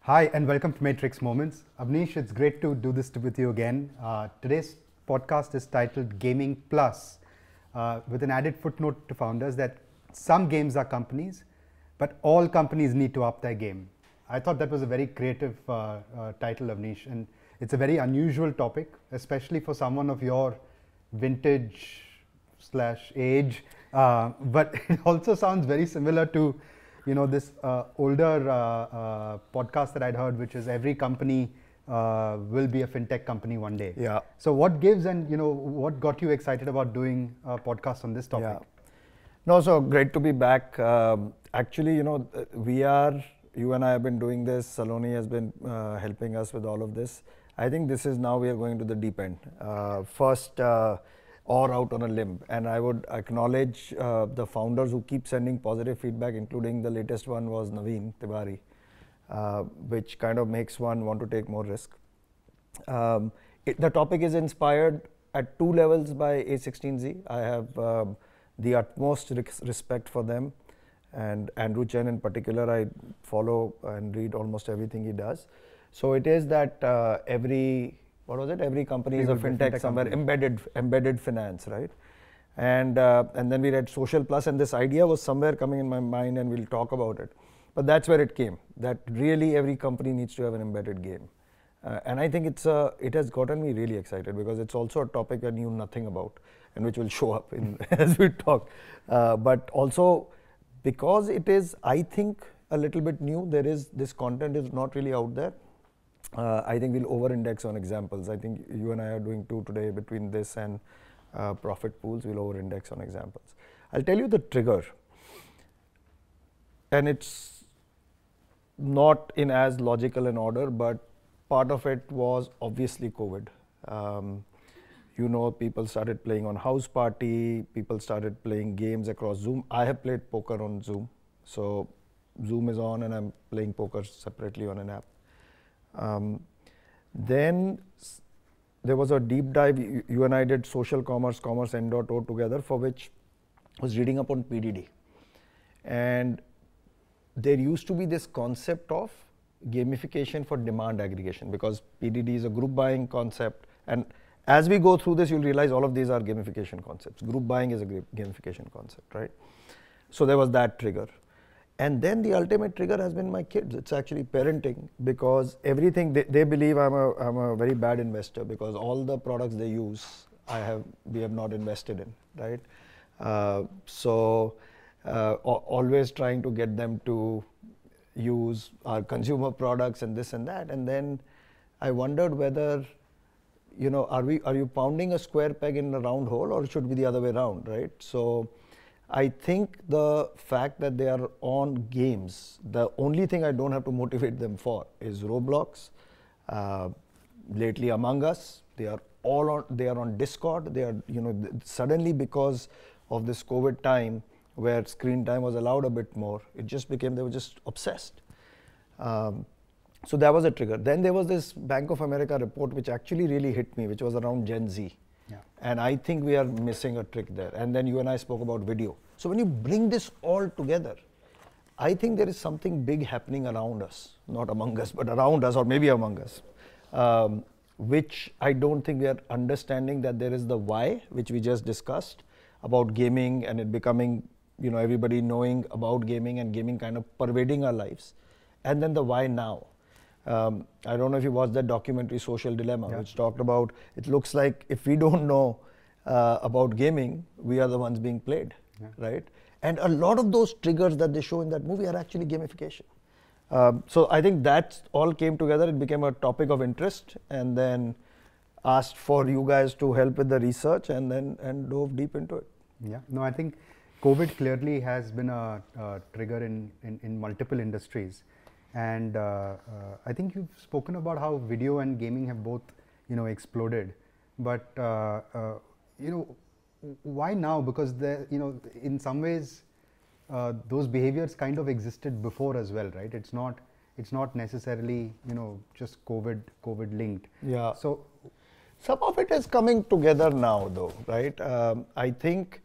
Hi, and welcome to Matrix Moments. Avnish, it's great to do this with you again. Uh, today's podcast is titled Gaming Plus, uh, with an added footnote to founders that some games are companies, but all companies need to up their game. I thought that was a very creative uh, uh title, Avnish, and it's a very unusual topic, especially for someone of your vintage slash age, uh, but it also sounds very similar to, you know, this uh, older uh, uh, podcast that I'd heard, which is every company uh, will be a fintech company one day. Yeah. So what gives and you know what got you excited about doing a podcast on this topic? Yeah. No, so great to be back. Um, actually, you know, we are you and I have been doing this. Saloni has been helping us with all of this. I think this is now we are going to the deep end. Uh, first, uh, or out on a limb. And I would acknowledge uh, the founders who keep sending positive feedback, including the latest one was Naveen Tiwari, uh, which kind of makes one want to take more risk. Um, it, the topic is inspired at two levels by A16Z. I have um, the utmost respect for them. And Andrew Chen, in particular, I follow and read almost everything he does. So it is that uh, every what was it? Every company is a fintech, somewhere, embedded embedded finance, right? And uh, and then we read Social Plus, and this idea was somewhere coming in my mind, and we'll talk about it. But that's where it came. That really every company needs to have an embedded game, uh, and I think it's a it has gotten me really excited because it's also a topic I knew nothing about, and which will show up in as we talk. Uh, but also because it is, I think, a little bit new. There is this content is not really out there uh, I think we'll over-index on examples. I think you and I are doing two today between this and uh, profit pools. We'll over-index on examples. I'll tell you the trigger, and it's not in as logical an order, but part of it was obviously COVID. Um, you know, people started playing on house party. People started playing games across Zoom. I have played poker on Zoom, so Zoom is on, and I'm playing poker separately on an app. Um, then there was a deep dive you and I did social commerce, commerce n.o together for which I was reading up on PDD. And there used to be this concept of gamification for demand aggregation because PDD is a group buying concept. And as we go through this, you'll realize all of these are gamification concepts. Group buying is a gamification concept, right? So there was that trigger. And then the ultimate trigger has been my kids. It's actually parenting because everything they, they believe I'm a, I'm a very bad investor because all the products they use, I have we have not invested in, right? Uh, so uh, always trying to get them to use our consumer products and this and that. And then I wondered whether, you know, are we are you pounding a square peg in a round hole or should be the other way around, right? So I think the fact that they are on games, the only thing I don't have to motivate them for is Roblox, uh, lately Among Us. They are all on, they are on Discord. They are, you know, th- suddenly because of this COVID time where screen time was allowed a bit more, it just became, they were just obsessed. Um, so that was a trigger. Then there was this Bank of America report which actually really hit me, which was around Gen Z. Yeah. And I think we are missing a trick there. And then you and I spoke about video. So when you bring this all together, I think there is something big happening around us, not among us, but around us, or maybe among us, um, which I don't think we are understanding that there is the why, which we just discussed about gaming and it becoming, you know, everybody knowing about gaming and gaming kind of pervading our lives. And then the why now. Um, I don't know if you watched that documentary Social Dilemma, yeah. which talked about it looks like if we don't know uh, about gaming, we are the ones being played, yeah. right? And a lot of those triggers that they show in that movie are actually gamification. Um, so I think that all came together. It became a topic of interest, and then asked for you guys to help with the research, and then and dove deep into it. Yeah. No, I think COVID clearly has been a, a trigger in, in, in multiple industries. And uh, uh, I think you've spoken about how video and gaming have both, you know, exploded. But uh, you know, why now? Because the you know, in some ways, those behaviors kind of existed before as well, right? It's not it's not necessarily you know just COVID COVID linked. Yeah. So some of it is coming together now, though, right? Um, I think,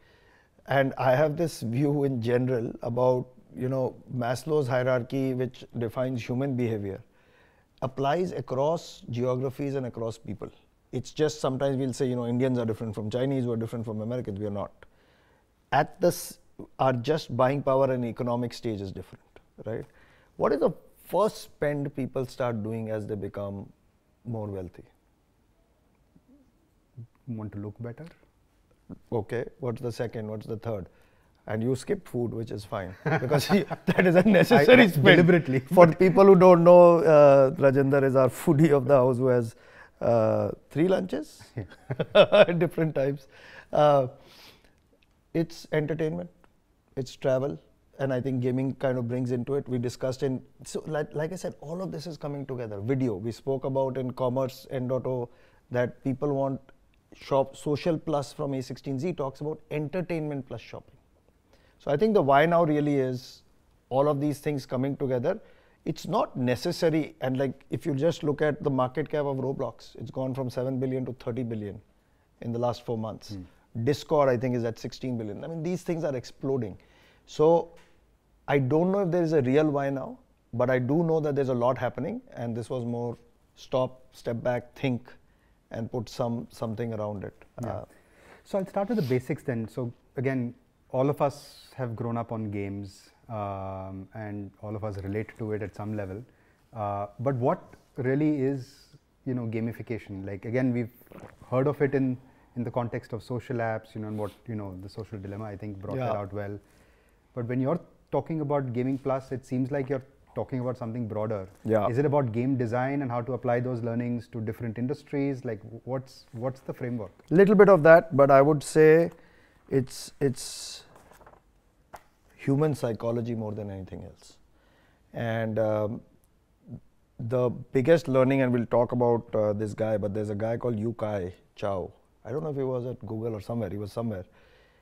and I have this view in general about you know, Maslow's hierarchy, which defines human behavior, applies across geographies and across people. It's just sometimes we'll say, you know, Indians are different from Chinese, we're different from Americans, we're not. At this, our just buying power and economic stage is different, right? What is the first spend people start doing as they become more wealthy? Want to look better. Okay, what's the second? What's the third? and you skip food, which is fine because that is a necessary Deliberately. For people who don't know, uh, Rajendra is our foodie of the house who has uh, three lunches at different times. Uh, it's entertainment, it's travel, and I think gaming kind of brings into it. We discussed in so like, like I said, all of this is coming together. Video we spoke about in commerce and auto that people want shop social plus from A16Z talks about entertainment plus shopping. So I think the why now really is all of these things coming together. It's not necessary, and like if you just look at the market cap of Roblox, it's gone from 7 billion to 30 billion in the last four months. Mm. Discord, I think, is at 16 billion. I mean, these things are exploding. So I don't know if there is a real why now, but I do know that there's a lot happening, and this was more stop, step back, think, and put some something around it. Yeah. Uh, so I'll start with the basics then. So again, all of us have grown up on games um, and all of us relate to it at some level. Uh, but what really is, you know, gamification? Like again, we've heard of it in in the context of social apps, you know, and what you know, the social dilemma I think brought yeah. that out well. But when you're talking about gaming plus, it seems like you're talking about something broader. Yeah. Is it about game design and how to apply those learnings to different industries? Like, what's what's the framework? Little bit of that, but I would say it's it's human psychology more than anything else and um, the biggest learning and we'll talk about uh, this guy but there's a guy called yukai chao i don't know if he was at google or somewhere he was somewhere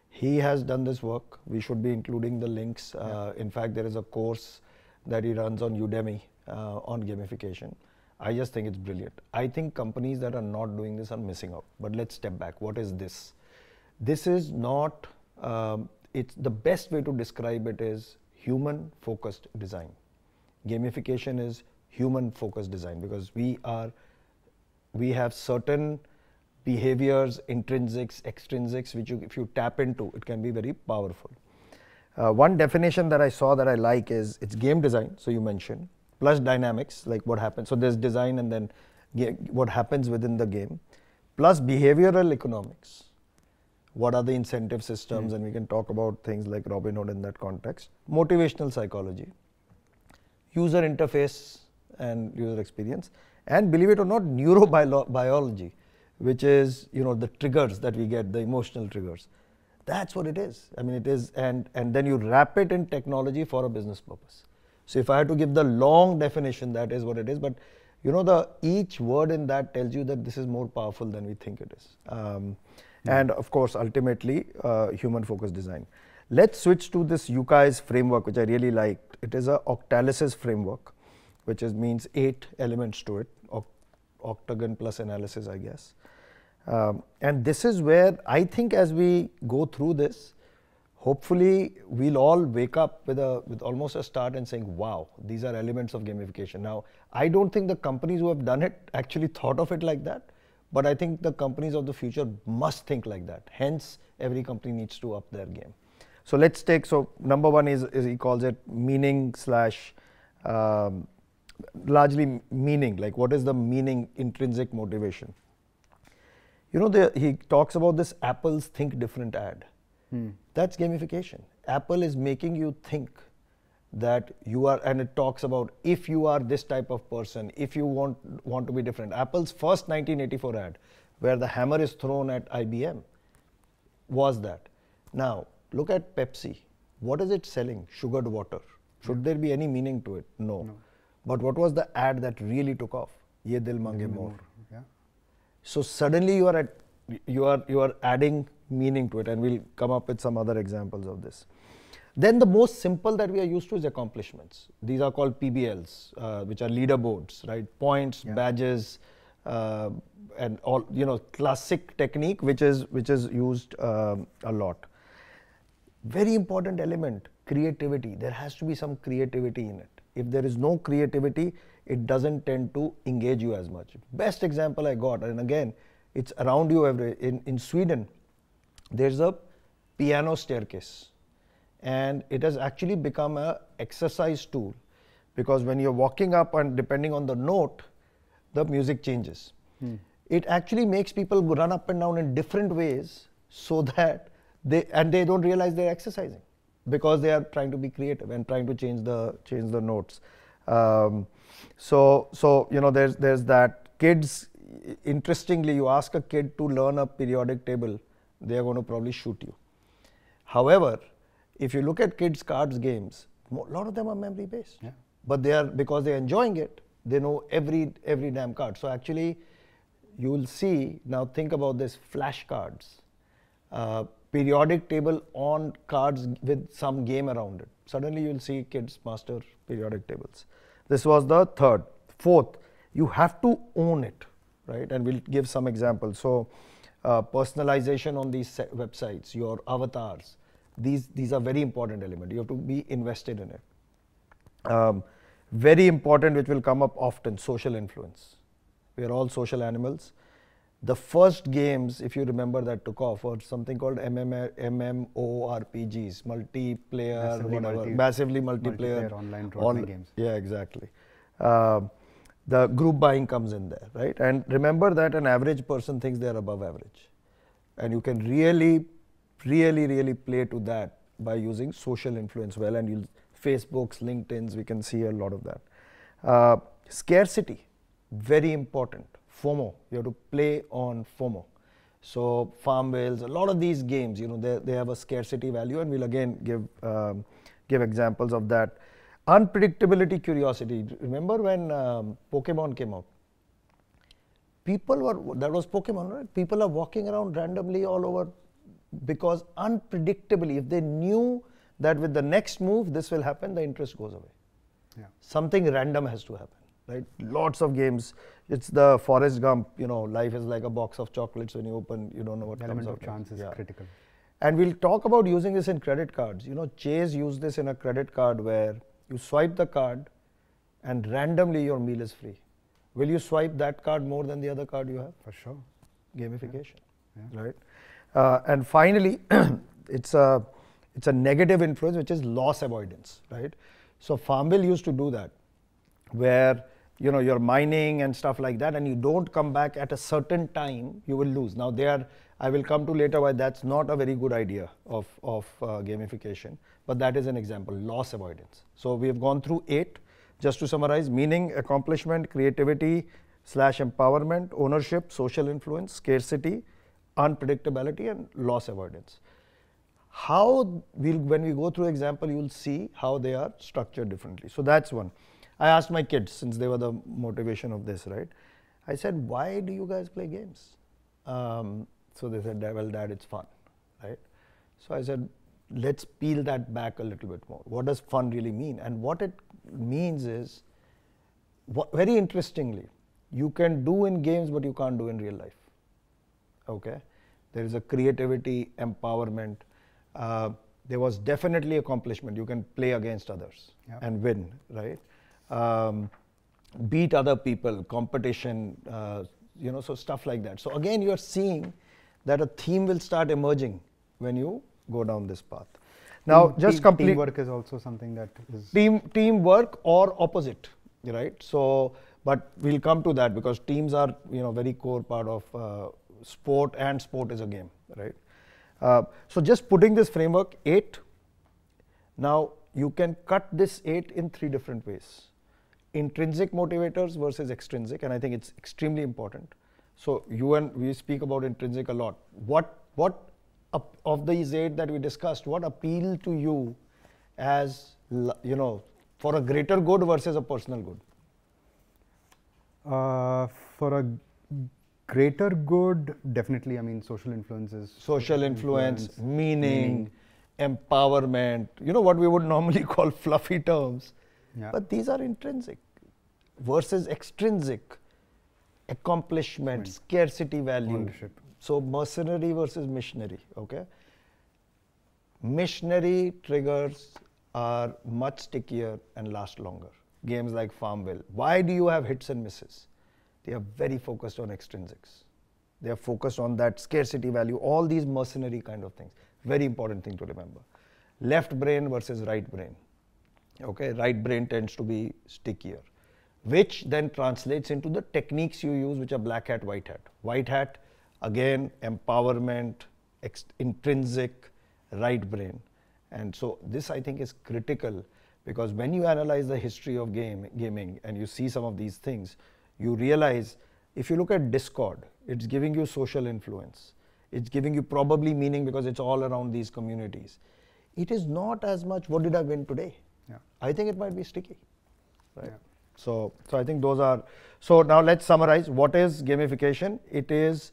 he has done this work we should be including the links uh, yeah. in fact there is a course that he runs on udemy uh, on gamification i just think it's brilliant i think companies that are not doing this are missing out but let's step back what is this this is not, um, it's the best way to describe it is human focused design. Gamification is human focused design because we are, we have certain behaviors, intrinsics, extrinsics, which you, if you tap into, it can be very powerful. Uh, one definition that I saw that I like is it's game design, so you mentioned, plus dynamics, like what happens. So there's design and then what happens within the game, plus behavioral economics what are the incentive systems, mm. and we can talk about things like Robin Hood in that context. Motivational psychology, user interface and user experience, and believe it or not, neurobiology, which is you know the triggers that we get, the emotional triggers. That's what it is. I mean, it is, and and then you wrap it in technology for a business purpose. So if I had to give the long definition, that is what it is. But you know, the each word in that tells you that this is more powerful than we think it is. Um, Mm-hmm. and of course, ultimately, uh, human focused design. Let's switch to this UKI's framework, which I really liked. It is a Octalysis framework, which is, means eight elements to it, oct octagon plus analysis, I guess. Um, and this is where I think as we go through this, hopefully we'll all wake up with a with almost a start and saying, "Wow, these are elements of gamification." Now, I don't think the companies who have done it actually thought of it like that. But I think the companies of the future must think like that. Hence, every company needs to up their game. So let's take, so number one is, is he calls it meaning slash, um, largely meaning, like what is the meaning intrinsic motivation? You know, the, he talks about this Apple's Think Different ad. Hmm. That's gamification. Apple is making you think that you are and it talks about if you are this type of person if you want want to be different apple's first 1984 ad where the hammer is thrown at ibm was that now look at pepsi what is it selling sugared water should there be any meaning to it no, no. but what was the ad that really took off ye dil mange more yeah. so suddenly you are at you are you are adding meaning to it and we'll come up with some other examples of this then the most simple that we are used to is accomplishments. These are called PBLs, uh, which are leaderboards, right? Points, yeah. badges, uh, and all you know, classic technique which is which is used um, a lot. Very important element: creativity. There has to be some creativity in it. If there is no creativity, it doesn't tend to engage you as much. Best example I got, and again, it's around you every in in Sweden. There's a piano staircase and it has actually become a exercise tool because when you're walking up and depending on the note the music changes hmm. it actually makes people run up and down in different ways so that they and they don't realize they're exercising because they are trying to be creative and trying to change the change the notes um, so so you know there's there's that kids interestingly you ask a kid to learn a periodic table they are going to probably shoot you however if you look at kids' cards games, a lot of them are memory based. Yeah. But they are because they're enjoying it, they know every every damn card. So actually, you will see now. Think about this: flashcards, uh, periodic table on cards with some game around it. Suddenly, you'll see kids master periodic tables. This was the third, fourth. You have to own it, right? And we'll give some examples. So, uh, personalization on these websites, your avatars, these these are very important element you have to be invested in it um, very important which will come up often social influence we are all social animals the first games if you remember that took off were something called mmorpgs multiplayer massively whatever multi massively multiplayer, multiplayer online games yeah exactly uh, the group buying comes in there right and remember that an average person thinks they are above average and you can really really, really play to that by using social influence well and you'll Facebooks, LinkedIn's, we can see a lot of that. Uh, scarcity, very important. FOMO, you have to play on FOMO. So farm whales, a lot of these games, you know, they, they have a scarcity value and we'll again give, um, give examples of that. Unpredictability, curiosity. Remember when um, Pokemon came out? People were, that was Pokemon, right? People are walking around randomly all over because unpredictably, if they knew that with the next move this will happen, the interest goes away. Yeah. Something random has to happen, right? Lots of games. It's the Forrest Gump. You know, life is like a box of chocolates. When you open, you don't know what the comes out. Element of chance is yeah. critical. And we'll talk about using this in credit cards. You know, Chase used this in a credit card where you swipe the card, and randomly your meal is free. Will you swipe that card more than the other card you have? For sure. Gamification, yeah. Yeah. right? Uh, and finally, it's a it's a negative influence, which is loss avoidance, right? So Farmville used to do that, where you know you're mining and stuff like that, and you don't come back at a certain time, you will lose. Now there, I will come to later why that's not a very good idea of of uh, gamification, but that is an example, loss avoidance. So we have gone through eight. Just to summarize, meaning, accomplishment, creativity, slash empowerment, ownership, social influence, scarcity, unpredictability and loss avoidance. How we'll, when we go through example, you will see how they are structured differently. So that's one. I asked my kids since they were the motivation of this, right? I said, why do you guys play games? Um, so they said, well, dad, it's fun, right? So I said, let's peel that back a little bit more. What does fun really mean? And what it means is, very interestingly, you can do in games what you can't do in real life. Okay, there is a creativity, empowerment. Uh, there was definitely accomplishment. You can play against others yep. and win, right? Um, beat other people, competition, uh, you know, so stuff like that. So again, you are seeing that a theme will start emerging when you go down this path. Now, team, just complete teamwork is also something that is team teamwork or opposite, right? So, but we'll come to that because teams are you know very core part of uh, sport and sport is a game, right? Uh, so just putting this framework 8, now you can cut this 8 in three different ways. Intrinsic motivators versus extrinsic and I think it's extremely important. So you and we speak about intrinsic a lot. What, what of these 8 that we discussed, what appealed to you as, you know, for a greater good versus a personal good? Uh, for a greater good definitely i mean social influences social influence, influence meaning, meaning, empowerment you know what we would normally call fluffy terms yeah. but these are intrinsic versus extrinsic accomplishment scarcity value Ownership. so mercenary versus missionary okay missionary triggers are much stickier and last longer games like farmville why do you have hits and misses they are very focused on extrinsics. They are focused on that scarcity value, all these mercenary kind of things. Very important thing to remember. Left brain versus right brain. Okay, right brain tends to be stickier, which then translates into the techniques you use, which are black hat, white hat. White hat, again, empowerment, intrinsic, right brain. And so this I think is critical because when you analyze the history of game, gaming and you see some of these things, you realize if you look at Discord, it's giving you social influence. It's giving you probably meaning because it's all around these communities. It is not as much what did I win today? Yeah. I think it might be sticky. Right. Yeah. So, so I think those are. So now let's summarize. What is gamification? It is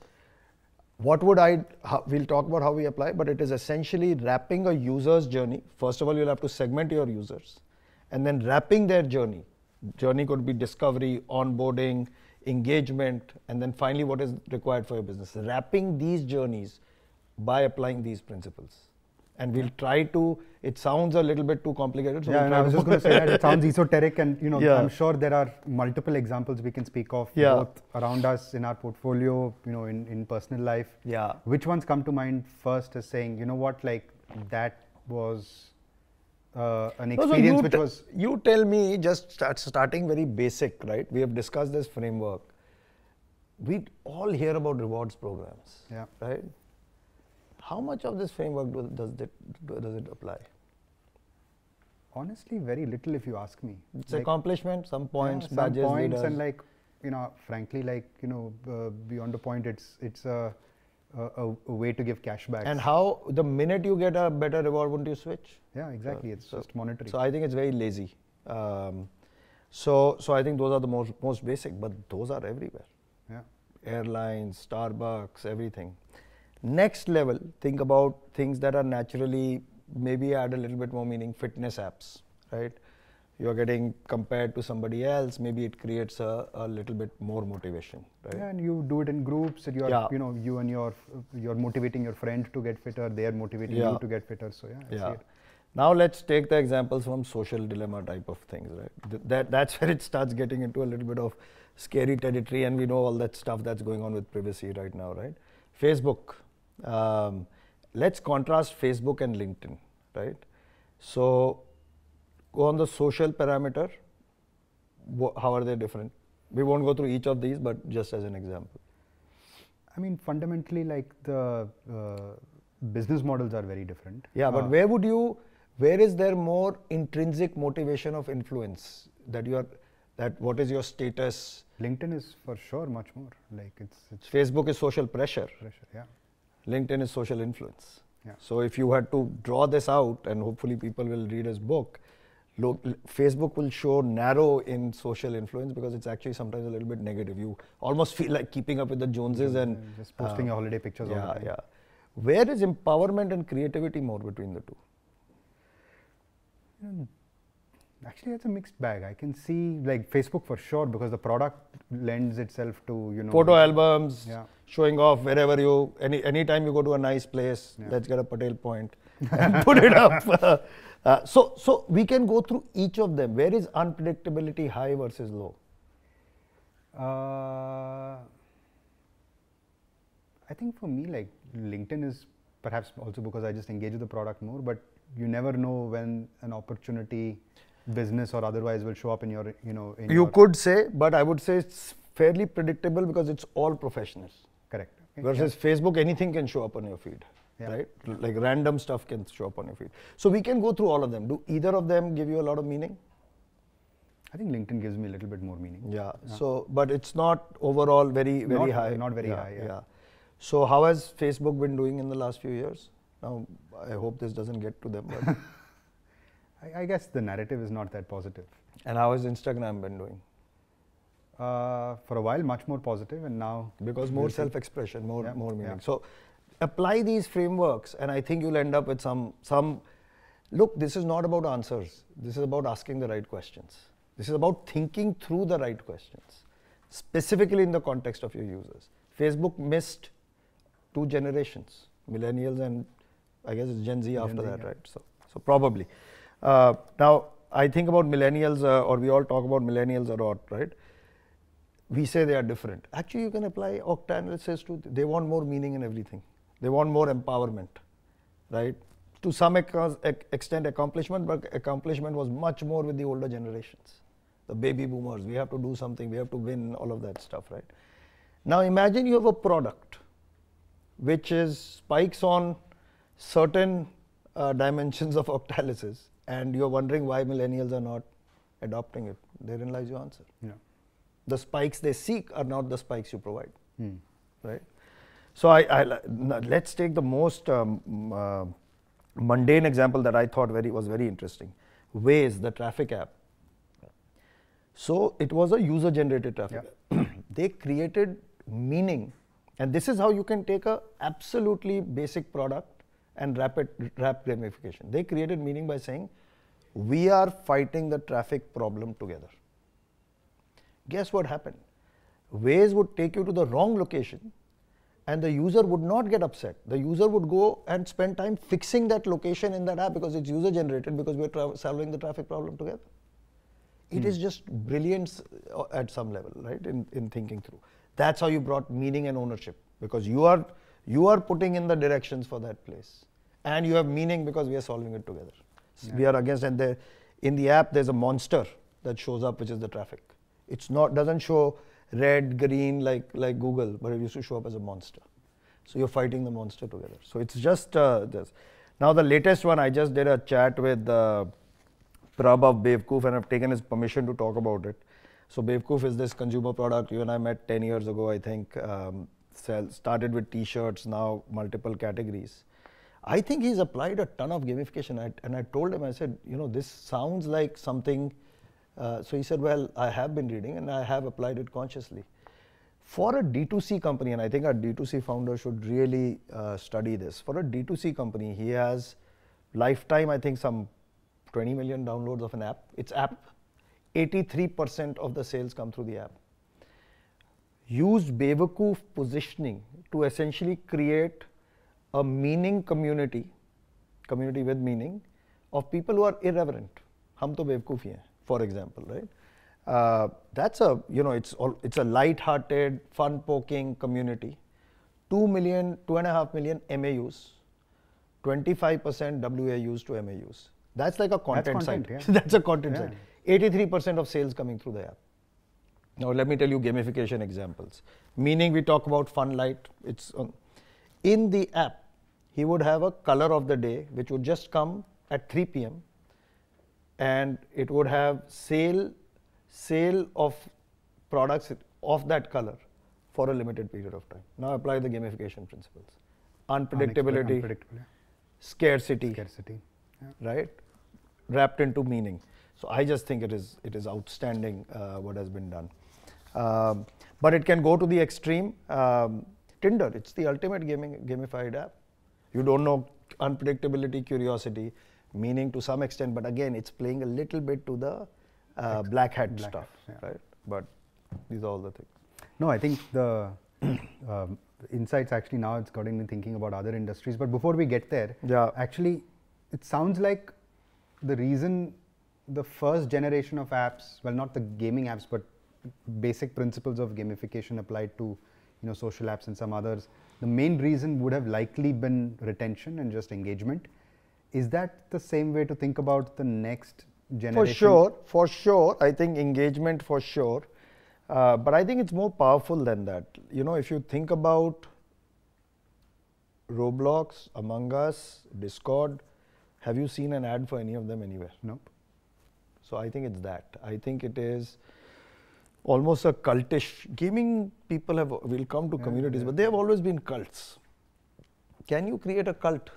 what would I, we'll talk about how we apply, but it is essentially wrapping a user's journey. First of all, you'll have to segment your users and then wrapping their journey journey could be discovery, onboarding, engagement, and then finally what is required for your business. Wrapping these journeys by applying these principles. And we'll try to, it sounds a little bit too complicated. So yeah, we'll I was just going to say that it sounds esoteric and, you know, yeah. I'm sure there are multiple examples we can speak of yeah. both around us in our portfolio, you know, in, in personal life. Yeah. Which ones come to mind first as saying, you know what, like that was uh, an experience no, so which was. You tell me, just start, starting very basic, right? We have discussed this framework. We all hear about rewards programs, yeah. right? How much of this framework do, does, it, does it apply? Honestly, very little if you ask me. It's like, accomplishment, some points, yeah, badges, points leaders. and like, you know, frankly, like, you know, uh, beyond a point, it's, it's a. Uh, a, a, way to give cash back. And how the minute you get a better reward, won't you switch? Yeah, exactly. it's so, just monetary. So I think it's very lazy. Um, so so I think those are the most most basic, but those are everywhere. Yeah. Airlines, Starbucks, everything. Next level, think about things that are naturally maybe add a little bit more meaning. Fitness apps, right? you're getting compared to somebody else, maybe it creates a, a little bit more motivation, right? Yeah, and you do it in groups. You're, yeah. you know, you and your, you're motivating your friend to get fitter. They're motivating yeah. you to get fitter. So yeah, I yeah. Now let's take the examples from social dilemma type of things, right? Th that that's where it starts getting into a little bit of scary territory, and we know all that stuff that's going on with privacy right now, right? Facebook. Um, let's contrast Facebook and LinkedIn, right? So Go on the social parameter. How are they different? We won't go through each of these, but just as an example. I mean, fundamentally, like the uh, business models are very different. Yeah, but uh, where would you? Where is there more intrinsic motivation of influence that you are? That what is your status? LinkedIn is for sure much more. Like it's, it's Facebook is social pressure. Pressure, yeah. LinkedIn is social influence. Yeah. So if you had to draw this out, and hopefully people will read his book, Facebook will show narrow in social influence because it's actually sometimes a little bit negative. You almost feel like keeping up with the Joneses and just posting uh, your holiday pictures. Yeah, yeah. Where is empowerment and creativity more between the two? Hmm. Actually, that's a mixed bag. I can see like Facebook for sure because the product lends itself to you know photo albums, yeah. showing off wherever you any anytime you go to a nice place. Yeah. Let's get a Patel point and put it up. Uh, so, so we can go through each of them. Where is unpredictability high versus low? Uh, I think for me, like LinkedIn is perhaps also because I just engage with the product more, but you never know when an opportunity, business or otherwise, will show up in your, you know. you could say, but I would say it's fairly predictable because it's all professionals. Correct. Okay. Versus yeah. Facebook, anything can show up on your feed yeah. right? Like random stuff can show up on your feed. So we can go through all of them. Do either of them give you a lot of meaning? I think LinkedIn gives me a little bit more meaning. Yeah. yeah. So, but it's not overall very very not, high. Not very yeah, high. Yeah. yeah. So how has Facebook been doing in the last few years? Now I hope this doesn't get to them, but I, I, guess the narrative is not that positive. And how has Instagram been doing? Uh, for a while, much more positive, and now because more self-expression, more more meaning. So apply these frameworks and i think you'll end up with some some look this is not about answers this is about asking the right questions this is about thinking through the right questions specifically in the context of your users facebook missed two generations millennials and i guess it's gen z after that yeah. right so so probably uh, now i think about millennials uh, or we all talk about millennials a lot right we say they are different actually you can apply octa analysis to they want more meaning in everything they want more empowerment, right? To some extent accomplishment, but accomplishment was much more with the older generations, the baby boomers. We have to do something, we have to win, all of that stuff, right? Now imagine you have a product which is spikes on certain uh, dimensions of octalysis and you're wondering why millennials are not adopting it. Therein lies your answer. Yeah. The spikes they seek are not the spikes you provide. Hmm. Right? So I, I let's take the most um, uh, mundane example that I thought very was very interesting. Waze, the traffic app. So it was a user-generated traffic yeah. they created meaning, and this is how you can take a absolutely basic product and rapid rap gamification. They created meaning by saying, "We are fighting the traffic problem together." Guess what happened? Waze would take you to the wrong location and the user would not get upset. The user would go and spend time fixing that location in that app because it's user generated because we're tra- solving the traffic problem together. It mm. is just brilliance uh, at some level, right? In, in thinking through. That's how you brought meaning and ownership because you are you are putting in the directions for that place, and you have meaning because we are solving it together. Yeah. We are against and there, in the app there's a monster that shows up which is the traffic. It's not doesn't show red, green, like, like Google, but it used to show up as a monster. So you're fighting the monster together. So it's just uh, this. Now the latest one, I just did a chat with uh, Prabhav Bevkoof and I've taken his permission to talk about it. So Bevkoof is this consumer product you and I met 10 years ago, I think. Um, sell, started with t-shirts, now multiple categories. I think he's applied a ton of gamification. I, and I told him, I said, you know, this sounds like something uh, so he said, well, I have been reading and I have applied it consciously. For a D2C company, and I think our D2C founder should really uh, study this. For a D2C company, he has lifetime, I think, some 20 million downloads of an app. It's app. 83% of the sales come through the app. Used Bevakoof positioning to essentially create a meaning community, community with meaning, of people who are irreverent. हम to बेवकूफ़ for example, right? Uh, that's a you know it's all, it's a light-hearted, fun-poking community. Two million, two and a half million MAUs, 25% WAUs to MAUs. That's like a content, that's content site. Yeah. that's a content yeah. site. 83% of sales coming through the app. Now let me tell you gamification examples. Meaning we talk about fun light. It's um, in the app. He would have a color of the day, which would just come at 3 p.m and it would have sale sale of products of that color for a limited period of time. Now apply the gamification principles. Unpredictability, unpredictability. scarcity, scarcity. Yeah. right? Wrapped into meaning. So I just think it is it is outstanding uh, what has been done. Um, but it can go to the extreme. Um, Tinder, it's the ultimate gaming, gamified app. You don't know unpredictability, curiosity, meaning to some extent, but again, it's playing a little bit to the uh, black hat black stuff, hat, yeah. right? But these are all the things. No, I think the um, insights actually now it's gotten me thinking about other industries. But before we get there, yeah. actually, it sounds like the reason the first generation of apps, well, not the gaming apps, but basic principles of gamification applied to you know social apps and some others the main reason would have likely been retention and just engagement is that the same way to think about the next generation? For sure, for sure. I think engagement for sure. Uh, but I think it's more powerful than that. You know, if you think about Roblox, Among Us, Discord, have you seen an ad for any of them anywhere? Nope. So I think it's that. I think it is almost a cultish. Gaming people have will come to yeah, communities, yeah. but they have always been cults. Can you create a cult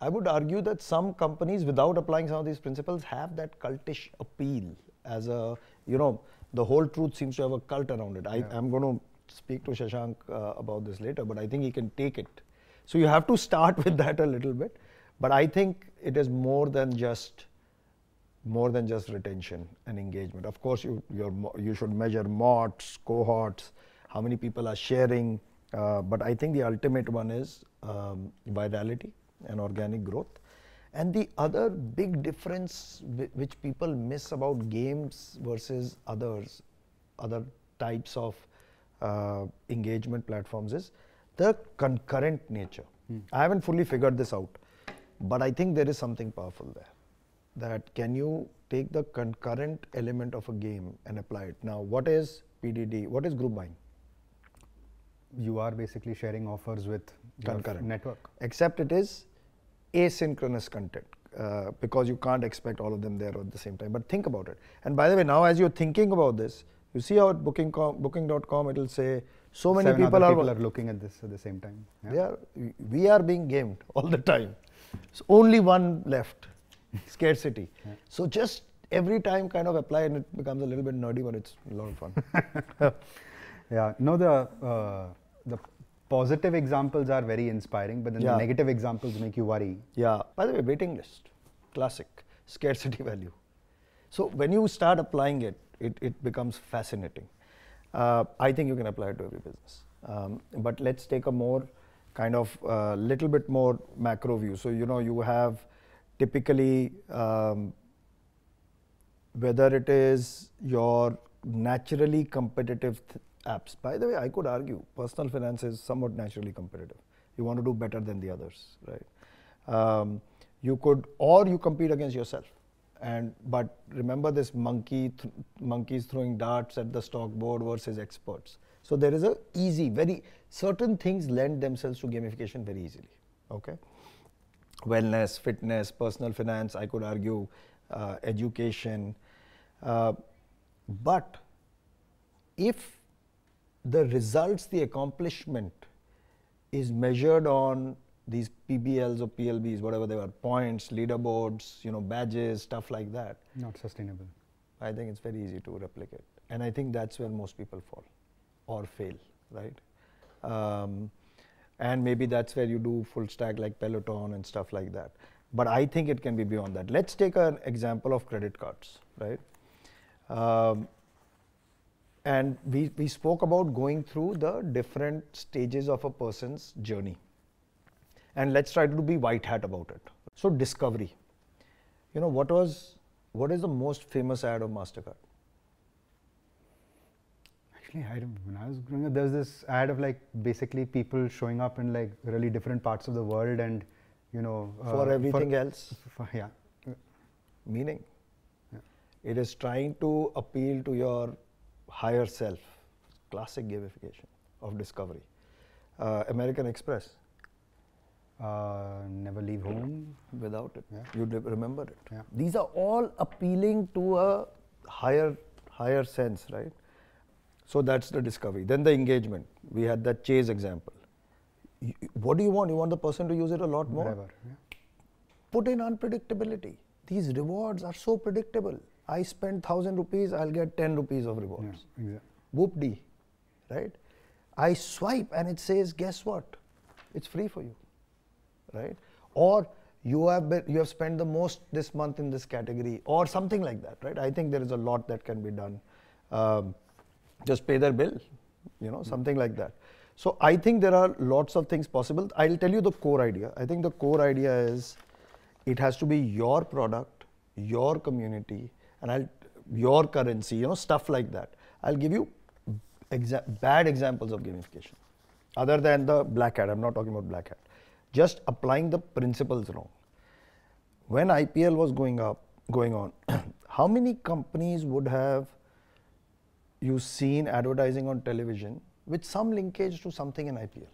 I would argue that some companies, without applying some of these principles, have that cultish appeal as a, you know, the whole truth seems to have a cult around it. Yeah. I, am going to speak to Shashank uh, about this later, but I think he can take it. So you have to start with that a little bit. But I think it is more than just more than just retention and engagement. Of course, you you should measure MOTs, cohorts, how many people are sharing. Uh, but I think the ultimate one is um, virality and organic growth. And the other big difference which people miss about games versus others, other types of uh, engagement platforms is the concurrent nature. Hmm. I haven't fully figured this out, but I think there is something powerful there. That can you take the concurrent element of a game and apply it? Now, what is PDD? What is group buying? You are basically sharing offers with concurrent network. Except it is asynchronous content uh, because you can't expect all of them there at the same time. But think about it. And by the way, now as you're thinking about this, you see how booking.com, booking.com it'll say so many Seven people, are, people are looking at this at the same time. Yeah. They are, we are being gamed all the time. only one left, scarcity. Yeah. So just every time kind of apply and it becomes a little bit nerdy, but it's a lot of fun. yeah, no, the, uh, the positive examples are very inspiring, but then yeah. the negative examples make you worry. Yeah. By the way, waiting list, classic scarcity value. So when you start applying it, it, it becomes fascinating. Uh, I think you can apply it to every business. Um, but let's take a more kind of uh, little bit more macro view. So you know you have typically um, whether it is your naturally competitive apps. By the way, I could argue personal finance is somewhat naturally competitive. You want to do better than the others, right? Um, you could, or you compete against yourself. And but remember this monkey, th monkeys throwing darts at the stock board versus experts. So there is a easy, very certain things lend themselves to gamification very easily. Okay, wellness, fitness, personal finance. I could argue uh, education, uh, but if the results, the accomplishment is measured on these PBLs or PLBs, whatever they were points, leaderboards, you know, badges, stuff like that. Not sustainable. I think it's very easy to replicate. And I think that's where most people fall or fail, right? Um, and maybe that's where you do full stack like Peloton and stuff like that. But I think it can be beyond that. Let's take an example of credit cards, right? Um, and we, we spoke about going through the different stages of a person's journey. And let's try to be white hat about it. So discovery. You know, what was what is the most famous ad of MasterCard? Actually, I when I was growing up, there was this ad of like basically people showing up in like really different parts of the world and you know uh, for everything for else. For, yeah. Meaning. Yeah. It is trying to appeal to your higher self, classic gamification of discovery. Uh, American Express. Uh, never leave home. Without it. Yeah. You remember it. Yeah. These are all appealing to a higher, higher sense, right? So that's the discovery. Then the engagement. We had that chase example. what do you want? You want the person to use it a lot more? Never. yeah. Put in unpredictability. These rewards are so predictable. I spend 1000 rupees, I'll get 10 rupees of rewards. Yeah, exactly. Whoop D, right? I swipe and it says, guess what? It's free for you, right? Or you have, been, you have spent the most this month in this category or something like that, right? I think there is a lot that can be done. Um, just pay their bill, you know, something like that. So I think there are lots of things possible. I'll tell you the core idea. I think the core idea is it has to be your product, your community, and I'll your currency, you know, stuff like that. I'll give you exa bad examples of gamification other than the black hat. I'm not talking about black hat. Just applying the principles wrong. When IPL was going up, going on, how many companies would have you seen advertising on television with some linkage to something in IPL?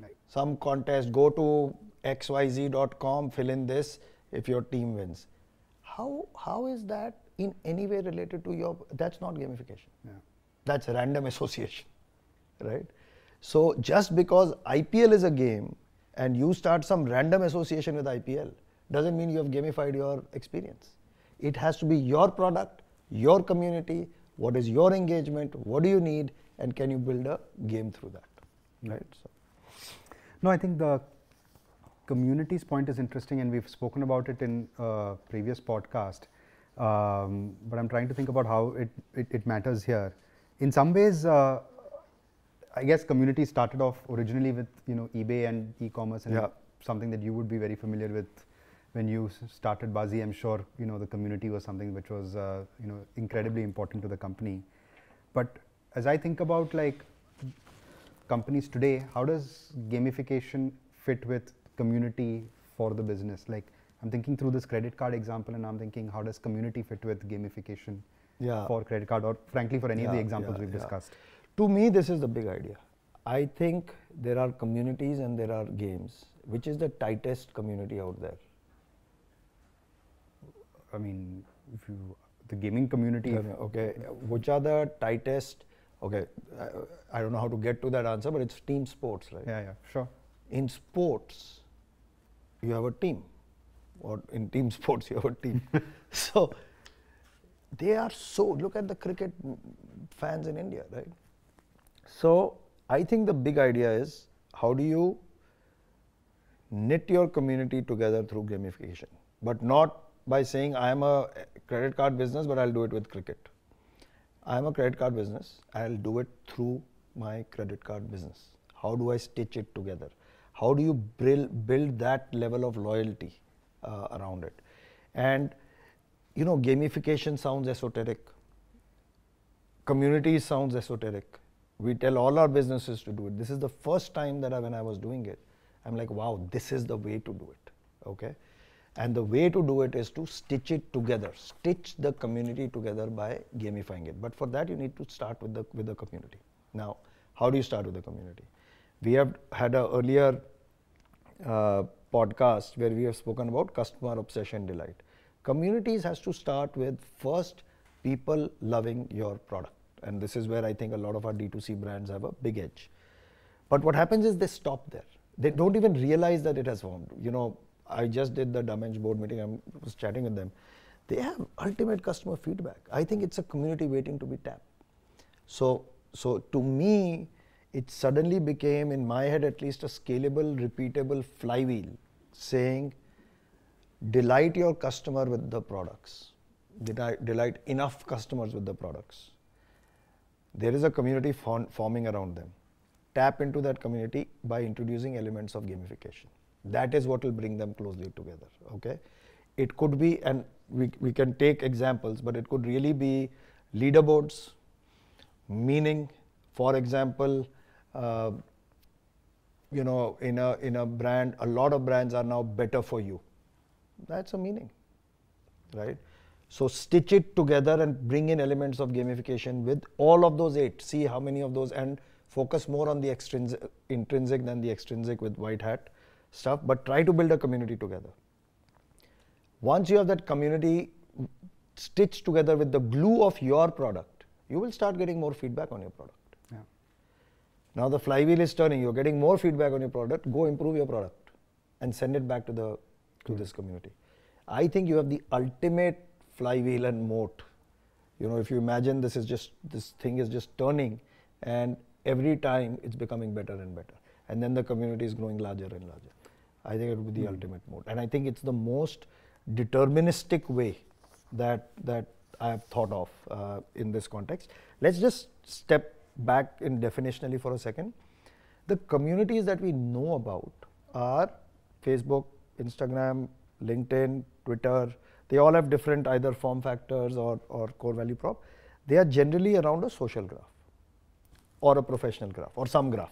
Right. Some contest, go to xyz.com, fill in this if your team wins. How, how is that in any way related to your that's not gamification yeah. that's random association right so just because ipl is a game and you start some random association with ipl doesn't mean you have gamified your experience it has to be your product your community what is your engagement what do you need and can you build a game through that right so no i think the community's point is interesting and we've spoken about it in uh, previous podcast um, but I'm trying to think about how it, it, it matters here. In some ways, uh, I guess community started off originally with you know eBay and e-commerce and yeah. something that you would be very familiar with when you started Bazi. I'm sure you know the community was something which was uh, you know incredibly important to the company. But as I think about like companies today, how does gamification fit with community for the business? Like I'm thinking through this credit card example and I'm thinking how does community fit with gamification yeah. for credit card or frankly for any yeah, of the examples yeah, we've discussed. To me, this is the big idea. I think there are communities and there are games, which is the tightest community out there. I mean, if you the gaming community. okay, which are the tightest? Okay, I, I don't know how to get to that answer, but it's team sports, right? Yeah, yeah, sure. In sports, you have a team or in team sports, you have a team. so they are so, look at the cricket fans in India, right? So I think the big idea is how do you knit your community together through gamification, but not by saying I am a credit card business, but I'll do it with cricket. I am a credit card business, I'll do it through my credit card business. How do I stitch it together? How do you build that level of loyalty? uh, around it. And you know, gamification sounds esoteric, community sounds esoteric. We tell all our businesses to do it. This is the first time that I, when I was doing it, I'm like, wow, this is the way to do it. Okay. And the way to do it is to stitch it together, stitch the community together by gamifying it. But for that, you need to start with the with the community. Now, how do you start with the community? We have had a earlier uh, podcast where we have spoken about customer obsession delight. Communities has to start with first people loving your product. And this is where I think a lot of our D2C brands have a big edge. But what happens is they stop there. They don't even realize that it has formed. You know, I just did the Damage board meeting, I was chatting with them. They have ultimate customer feedback. I think it's a community waiting to be tapped. So, so to me, it suddenly became, in my head at least, a scalable, repeatable flywheel saying, delight your customer with the products, delight enough customers with the products. There is a community forming around them. Tap into that community by introducing elements of gamification. That is what will bring them closely together. Okay, It could be, and we, we can take examples, but it could really be leaderboards, meaning, for example, uh, you know, in a, in a brand, a lot of brands are now better for you. That's a meaning, right? So stitch it together and bring in elements of gamification with all of those eight. See how many of those and focus more on the extrinsic, intrinsic than the extrinsic with white hat stuff, but try to build a community together. Once you have that community stitched together with the glue of your product, you will start getting more feedback on your product. Now the flywheel is turning. You're getting more feedback on your product. Go improve your product and send it back to the to hmm. this community. I think you have the ultimate flywheel and moat. You know, if you imagine this is just this thing is just turning, and every time it's becoming better and better, and then the community is growing larger and larger. I think it would be the mm. ultimate moat, and I think it's the most deterministic way that that I have thought of uh, in this context. Let's just step back in definitionally for a second. The communities that we know about are Facebook, Instagram, LinkedIn, Twitter. They all have different either form factors or, or core value prop. They are generally around a social graph or a professional graph or some graph.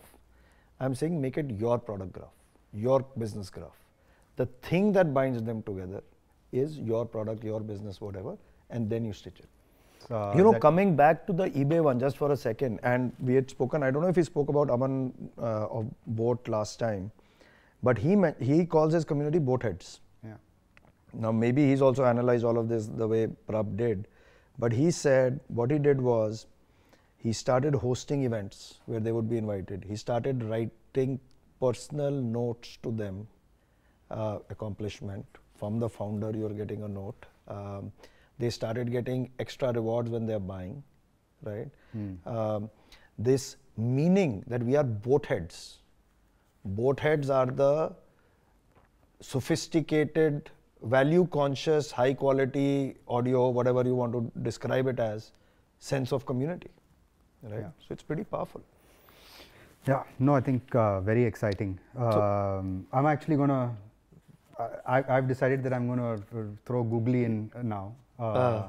I'm saying make it your product graph, your business graph. The thing that binds them together is your product, your business, whatever, and then you stitch it. Uh, you know, coming back to the eBay one just for a second, and we had spoken. I don't know if he spoke about Aman uh, of boat last time, but he he calls his community boatheads. Yeah. Now maybe he's also analyzed all of this the way Prab did, but he said what he did was he started hosting events where they would be invited. He started writing personal notes to them, uh, accomplishment from the founder. You're getting a note. Um, they started getting extra rewards when they're buying, right? Mm. Um, this meaning that we are boat heads. Boat heads are the sophisticated, value conscious, high quality audio, whatever you want to describe it as, sense of community, right? Yeah. So it's pretty powerful. Yeah, no, I think uh, very exciting. Um, I'm actually going to I, have decided that I'm going to uh, throw Googly in uh, now uh. uh,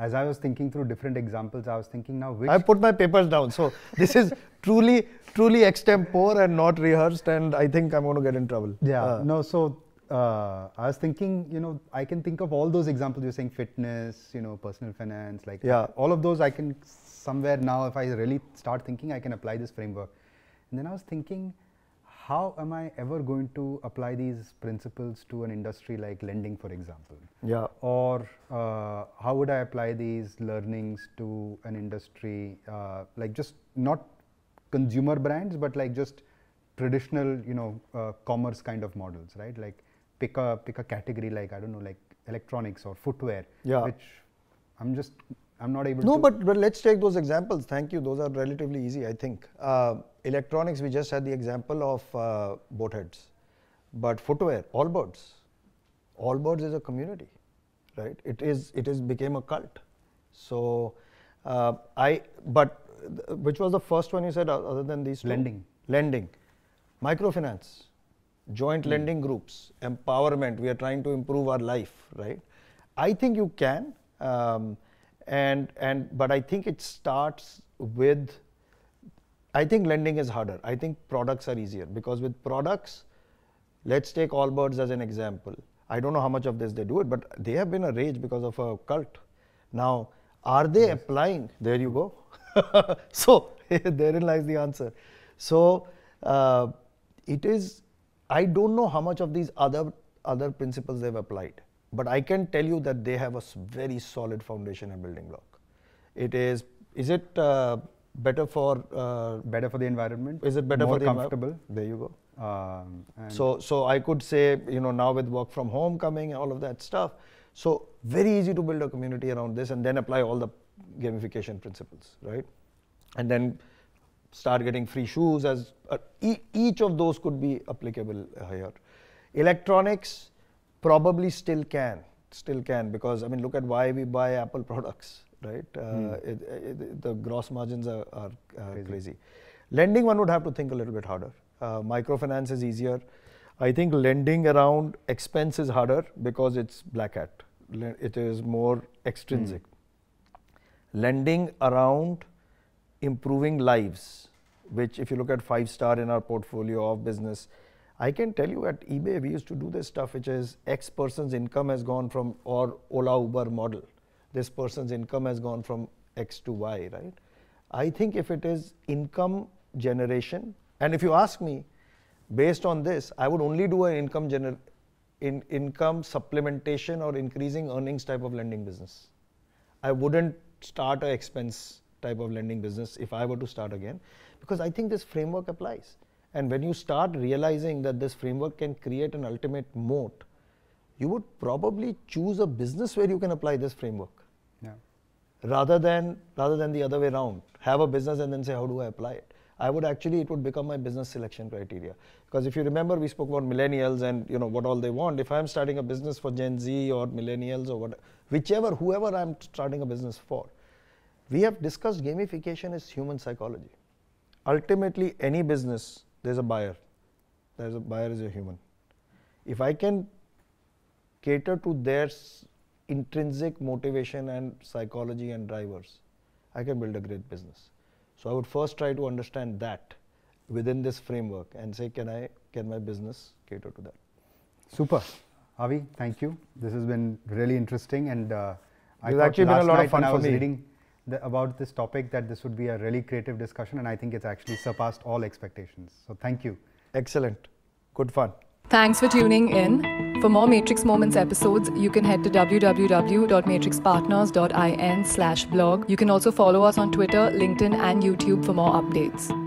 as I was thinking through different examples, I was thinking now which. I put my papers down. So this is truly, truly extempore and not rehearsed, and I think I'm going to get in trouble. Yeah. Uh, no, so uh, I was thinking, you know, I can think of all those examples you're saying fitness, you know, personal finance, like yeah. all of those I can somewhere now, if I really start thinking, I can apply this framework. And then I was thinking, how am I ever going to apply these principles to an industry like lending, for example? Yeah. Or uh, how would I apply these learnings to an industry uh, like just not consumer brands, but like just traditional, you know, uh, commerce kind of models, right? Like pick a pick a category like I don't know, like electronics or footwear, yeah. which I'm just I'm not able no, to. but, but let's take those examples. Thank you. Those are relatively easy, I think. Uh, electronics, we just had the example of uh, boat heads. But footwear, all birds. All birds is a community, right? It is, it is became a cult. So, uh, I, but th which was the first one you said other than these? Two? Lending. Lending. Microfinance, joint mm. lending groups, empowerment. We are trying to improve our life, right? I think you can. Um, and and but I think it starts with I think lending is harder. I think products are easier because with products, let's take Allbirds as an example. I don't know how much of this they do it, but they have been a rage because of a cult. Now, are they yes. applying? There you go. so therein lies the answer. So uh, it is. I don't know how much of these other other principles they've applied. But I can tell you that they have a very solid foundation and building block. It is, is it uh, better for uh, better for the environment? Is it better More for the comfortable? There you go. Um, so, so I could say, you know, now with work from home coming and all of that stuff, so very easy to build a community around this and then apply all the gamification principles, right? And then start getting free shoes as uh, e each of those could be applicable here. Electronics, probably still can still can because i mean look at why we buy apple products right uh, mm. it, it, the gross margins are, are uh, crazy. crazy. lending one would have to think a little bit harder uh, microfinance is easier i think lending around expense is harder because it's black hat Le- it is more extrinsic mm. lending around improving lives which if you look at five star in our portfolio of business I can tell you at eBay, we used to do this stuff, which is X person's income has gone from, or Ola Uber model, this person's income has gone from X to Y, right? I think if it is income generation, and if you ask me, based on this, I would only do an income gener- in income supplementation or increasing earnings type of lending business. I wouldn't start a expense type of lending business if I were to start again, because I think this framework applies. And when you start realizing that this framework can create an ultimate moat, you would probably choose a business where you can apply this framework. Yeah. Rather than rather than the other way around. Have a business and then say, how do I apply it? I would actually it would become my business selection criteria. Because if you remember we spoke about millennials and you know what all they want. If I'm starting a business for Gen Z or millennials or whatever, whichever, whoever I'm starting a business for, we have discussed gamification is human psychology. Ultimately, any business there's a buyer. There's a buyer is a human. If I can cater to their intrinsic motivation and psychology and drivers, I can build a great business. So I would first try to understand that within this framework and say, can I, can my business cater to that? Super. Avi, thank you. This has been really interesting and uh, I actually been a lot of fun for me. Reading, the, about this topic that this would be a really creative discussion and I think it's actually surpassed all expectations. So thank you. Excellent. Good fun. Thanks for tuning in. For more Matrix Moments episodes, you can head to www.matrixpartners.in/blog. You can also follow us on Twitter, LinkedIn and YouTube for more updates.